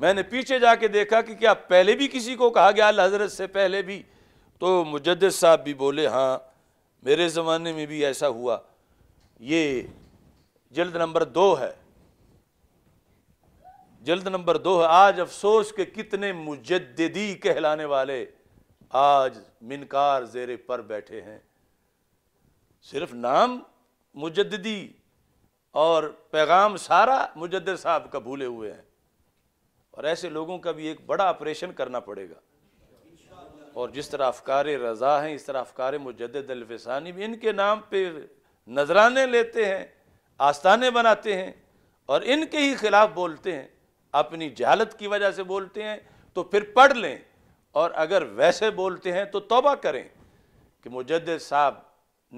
मैंने पीछे जाके देखा कि क्या पहले भी किसी को कहा गया हजरत से पहले भी तो मुजद साहब भी बोले हाँ मेरे ज़माने में भी ऐसा हुआ ये जल्द नंबर दो है जल्द नंबर दो है आज अफसोस के कितने मुजद्दी कहलाने वाले आज मिनकार जेर पर बैठे हैं सिर्फ नाम मुजदी और पैगाम सारा मुजद साहब का भूले हुए हैं और ऐसे लोगों का भी एक बड़ा ऑपरेशन करना पड़ेगा और जिस तरह अफकार रज़ा हैं इस तरह अफकार मुजदानी भी इनके नाम पर नजराने लेते हैं आस्थाने बनाते हैं और इनके ही खिलाफ बोलते हैं अपनी जहालत की वजह से बोलते हैं तो फिर पढ़ लें और अगर वैसे बोलते हैं तो तोबा करें कि मुजद साहब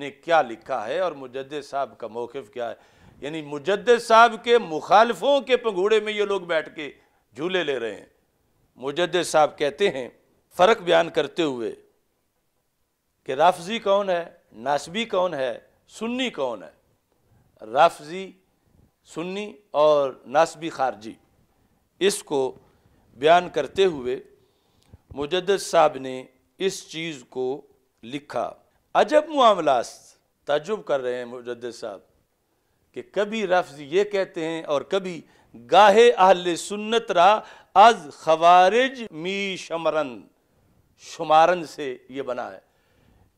ने क्या लिखा है और मुजद साहब का मौक़ क्या है यानी मुजद साहब के मुखालफों के पंगूड़े में ये लोग बैठ के झूले ले रहे हैं मुजद साहब कहते हैं फ़र्क बयान करते हुए कि राफजी कौन है नासबी कौन है सुन्नी कौन है राफजी सुन्नी और नासबी खारजी इसको बयान करते हुए मुजद साहब ने इस चीज़ को लिखा अजब मामला तजुब कर रहे हैं मुजद साहब कि कभी रफ्ज़ ये कहते हैं और कभी गाहे अहल सुन्नत रा अज खवारिज मी शमरन शुमारन से ये बना है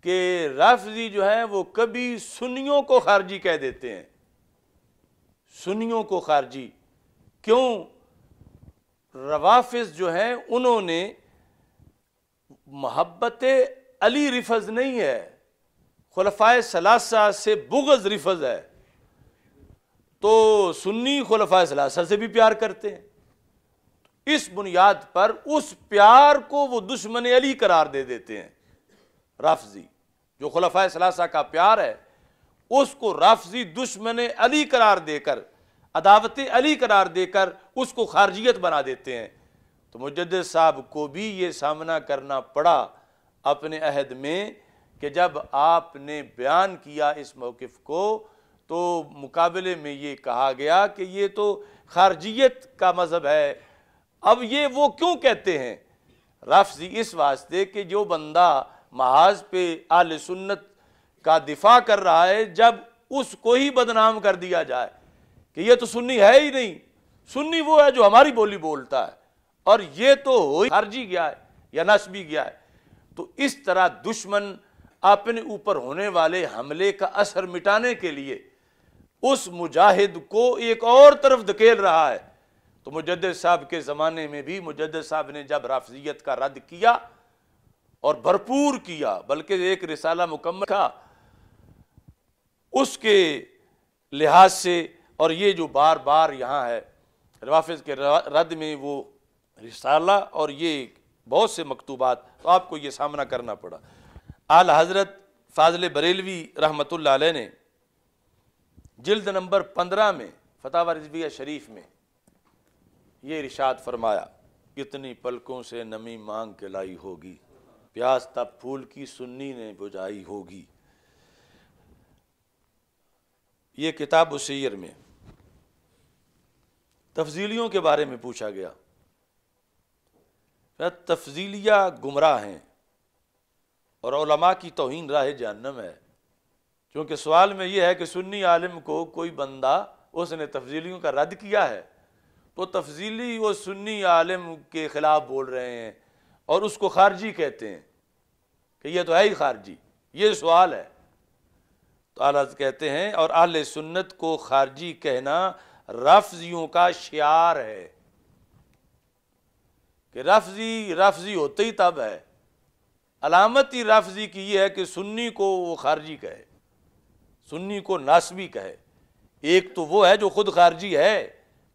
कि राफजी जो है वो कभी सुनियों को खारजी कह देते हैं सुनियों को खारजी क्यों रवाफिज जो हैं उन्होंने मोहब्बत अली रिफज नहीं है खुलफाए सलासा से बुगज़ रिफज है तो सुन्नी खुलफा सलासा से भी प्यार करते हैं इस बुनियाद पर उस प्यार को वो दुश्मन अली करार दे देते हैं राफजी जो खुलफा सलासा का प्यार है उसको राफजी दुश्मन अली करार देकर अदावत अली करार देकर उसको खारजियत बना देते हैं तो मुजद साहब को भी ये सामना करना पड़ा अपने अहद में कि जब आपने बयान किया इस मौकफ को मुकाबले में ये कहा गया कि ये तो खारजियत का मज़हब है अब ये वो क्यों कहते हैं राफजी इस वास्ते कि जो बंदा महाज पे आल सुन्नत का दिफा कर रहा है जब उसको ही बदनाम कर दिया जाए कि ये तो सुन्नी है ही नहीं सुन्नी वो है जो हमारी बोली बोलता है और ये तो हो ही गया है या नस्बी गया है तो इस तरह दुश्मन अपने ऊपर होने वाले हमले का असर मिटाने के लिए उस मुजाहिद को एक और तरफ धकेल रहा है तो मुजद साहब के ज़माने में भी मुजद साहब ने जब राफजियत का रद्द किया और भरपूर किया बल्कि एक रिसाला मुकम्मल था उसके लिहाज से और ये जो बार बार यहाँ है रवाफिज के रद्द में वो रिसाला और ये बहुत से मकतूबात तो आपको ये सामना करना पड़ा आल हज़रत फाजल बरेलवी रहमत ने जिल्द नंबर पंद्रह में फतावर रिजबिया शरीफ में ये इरशाद फरमाया कितनी पलकों से नमी मांग के लाई होगी प्यास तब फूल की सुन्नी ने बुझाई होगी ये किताब उसीर में तफजीलियों के बारे में पूछा गया तफजीलिया गुमराह हैं और की तोहन राह जहन्नम है क्योंकि सवाल में यह है कि सुन्नी आलिम को कोई बंदा उसने तफजीलियों का रद्द किया है तो तफजीली वो सुन्नी आलिम के ख़िलाफ़ बोल रहे हैं और उसको खारजी कहते हैं कि यह तो है ही खारजी ये सवाल है तो आलाज कहते हैं और आल सुन्नत को खारजी कहना रफजियों का शार है कि रफजी रफजी होते ही तब है अलामत ही रफ्जी की यह है कि सुन्नी को वो खारजी कहे सुन्नी को नासवी कहे एक तो वो है जो खुद खारजी है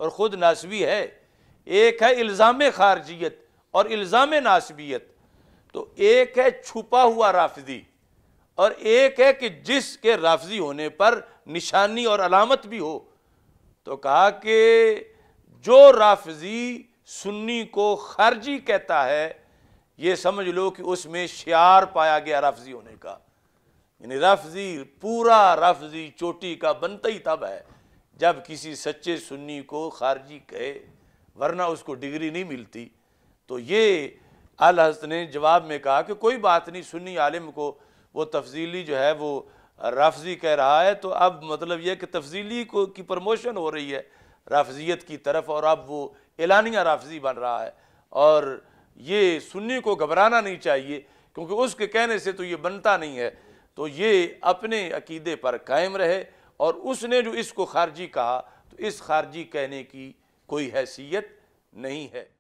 और ख़ुद नासवी है एक है इल्ज़ाम खारजियत और इल्ज़ाम नासबियत तो एक है छुपा हुआ राफजी और एक है कि जिसके राफजी होने पर निशानी और अलामत भी हो तो कहा कि जो राफजी सुन्नी को खारजी कहता है ये समझ लो कि उसमें शार पाया गया राफजी होने का यानी रफजी पूरा रफजी चोटी का बनता ही तब है जब किसी सच्चे सुन्नी को खारजी कहे वरना उसको डिग्री नहीं मिलती तो ये अल हस्त ने जवाब में कहा कि कोई बात नहीं सुन्नी आलिम को वो तफजीली जो है वो रफजी कह रहा है तो अब मतलब यह कि तफजीली को की प्रमोशन हो रही है रफजियत की तरफ और अब वो एलानिया रफजी बन रहा है और ये सुन्नी को घबराना नहीं चाहिए क्योंकि उसके कहने से तो ये बनता नहीं है तो ये अपने अकीदे पर कायम रहे और उसने जो इसको खारजी कहा तो इस खारजी कहने की कोई हैसियत नहीं है